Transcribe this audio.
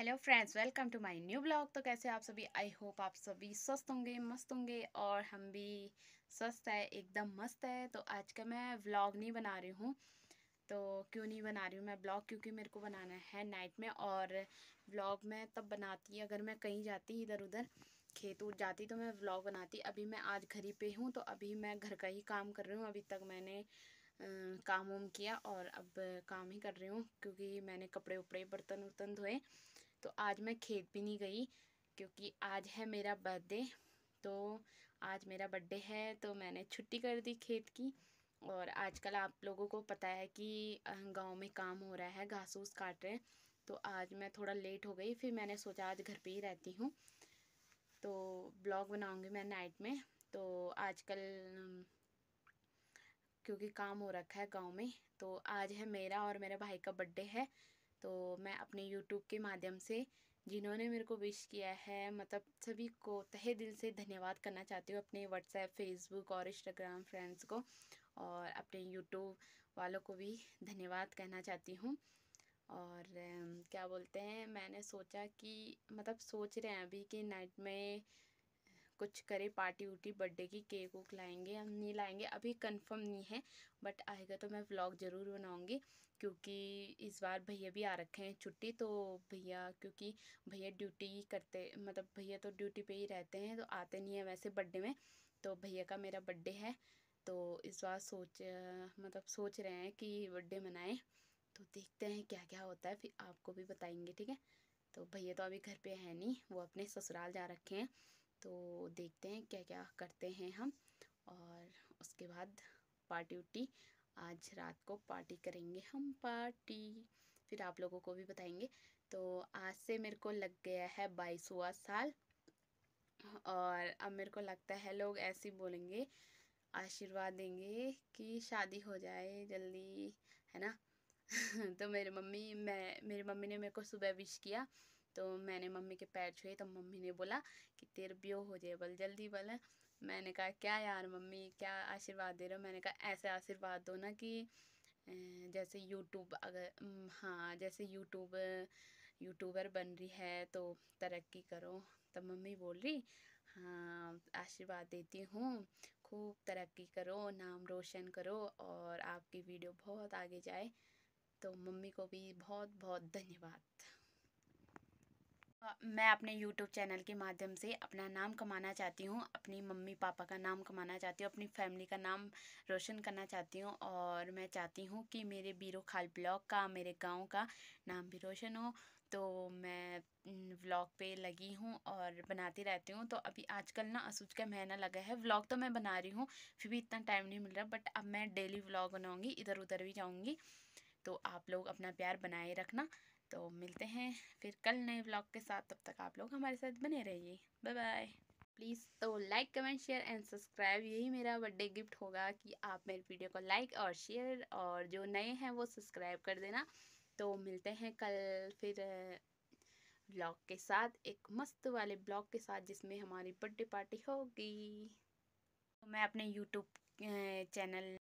hello friends welcome to my new blog तो कैसे आप सभी आई होप आप सभी स्वस्थ होंगे मस्त होंगे और हम भी स्वस्थ है एकदम मस्त है तो आज का मैं व्लॉग नहीं बना रही हूँ तो क्यों नहीं बना रही हूँ मैं ब्लॉग क्योंकि मेरे को बनाना है नाइट में और व्लॉग मैं तब बनाती अगर मैं कहीं जाती इधर उधर खेत उठ जाती तो मैं ब्लॉग बनाती अभी मैं आज घर ही पे हूँ तो अभी मैं घर का ही काम कर रही हूँ अभी तक मैंने काम वाम किया और अब काम ही कर रही हूँ क्योंकि मैंने कपड़े उपड़े बर्तन वर्तन धोए तो आज मैं खेत भी नहीं गई क्योंकि आज है मेरा बर्थडे तो आज मेरा बर्थडे है तो मैंने छुट्टी कर दी खेत की और आजकल आप लोगों को पता है कि गांव में काम हो रहा है घास घासूस काट रहे हैं तो आज मैं थोड़ा लेट हो गई फिर मैंने सोचा आज घर पे ही रहती हूँ तो ब्लॉग बनाऊँगी मैं नाइट में तो आजकल क्योंकि काम हो रखा है गांव में तो आज है मेरा और मेरे भाई का बर्थडे है तो मैं अपने यूट्यूब के माध्यम से जिन्होंने मेरे को विश किया है मतलब सभी को तहे दिल से धन्यवाद करना चाहती हूँ अपने व्हाट्सएप फेसबुक और इंस्टाग्राम फ्रेंड्स को और अपने यूट्यूब वालों को भी धन्यवाद कहना चाहती हूँ और क्या बोलते हैं मैंने सोचा कि मतलब सोच रहे हैं अभी कि नाइट में कुछ करें पार्टी उटी बर्थडे की केक उक लाएंगे हम नहीं लाएंगे अभी कंफर्म नहीं है बट आएगा तो मैं व्लॉग ज़रूर बनाऊँगी क्योंकि इस बार भैया भी आ रखे हैं छुट्टी तो भैया क्योंकि भैया ड्यूटी करते मतलब भैया तो ड्यूटी पे ही रहते हैं तो आते नहीं हैं वैसे बर्थडे में तो भैया का मेरा बर्थडे है तो इस बार सोच मतलब सोच रहे हैं कि बर्थडे मनाएँ तो देखते हैं क्या क्या होता है फिर आपको भी बताएंगे ठीक है तो भैया तो अभी घर पे है नहीं वो अपने ससुराल जा रखे हैं तो देखते हैं क्या क्या करते हैं हम और उसके बाद पार्टी उट्टी आज रात को पार्टी करेंगे हम पार्टी फिर आप लोगों को भी बताएंगे तो आज से मेरे को लग गया है बाईसवा साल और अब मेरे को लगता है लोग ऐसे बोलेंगे आशीर्वाद देंगे कि शादी हो जाए जल्दी है ना तो मेरी मम्मी मैं मेरी मम्मी ने मेरे को सुबह विश किया तो मैंने मम्मी के पैर छुए तो मम्मी ने बोला कि तेरे ब्यो हो जाए बल जल्दी बल मैंने कहा क्या यार मम्मी क्या आशीर्वाद दे रहे हो मैंने कहा ऐसे आशीर्वाद दो ना कि जैसे यूट्यूब अगर हाँ जैसे यूट्यूब यूट्यूबर बन रही है तो तरक्की करो तब तो मम्मी बोल रही हाँ आशीर्वाद देती हूँ खूब तरक्की करो नाम रोशन करो और आपकी वीडियो बहुत आगे जाए तो मम्मी को भी बहुत बहुत धन्यवाद मैं अपने यूट्यूब चैनल के माध्यम से अपना नाम कमाना चाहती हूँ अपनी मम्मी पापा का नाम कमाना चाहती हूँ अपनी फैमिली का नाम रोशन करना चाहती हूँ और मैं चाहती हूँ कि मेरे बीरो खाल ब्लॉग का मेरे गांव का नाम भी रोशन हो तो मैं व्लॉग पे लगी हूँ और बनाती रहती हूँ तो अभी आजकल ना असूच का महीना लगा है व्लॉग तो मैं बना रही हूँ फिर भी इतना टाइम नहीं मिल रहा बट अब मैं डेली व्लॉग बनाऊँगी इधर उधर भी जाऊँगी तो आप लोग अपना प्यार बनाए रखना तो मिलते हैं फिर कल नए ब्लॉग के साथ तब तक आप लोग हमारे साथ बने रहिए बाय बाय प्लीज़ तो like comment share and subscribe यही मेरा बर्थडे गिफ्ट होगा कि आप मेरे वीडियो को लाइक और शेयर और जो नए हैं वो सब्सक्राइब कर देना तो मिलते हैं कल फिर ब्लॉग के साथ एक मस्त वाले ब्लॉग के साथ जिसमें हमारी बर्थडे पार्टी होगी तो मैं अपने यूट्यूब चैनल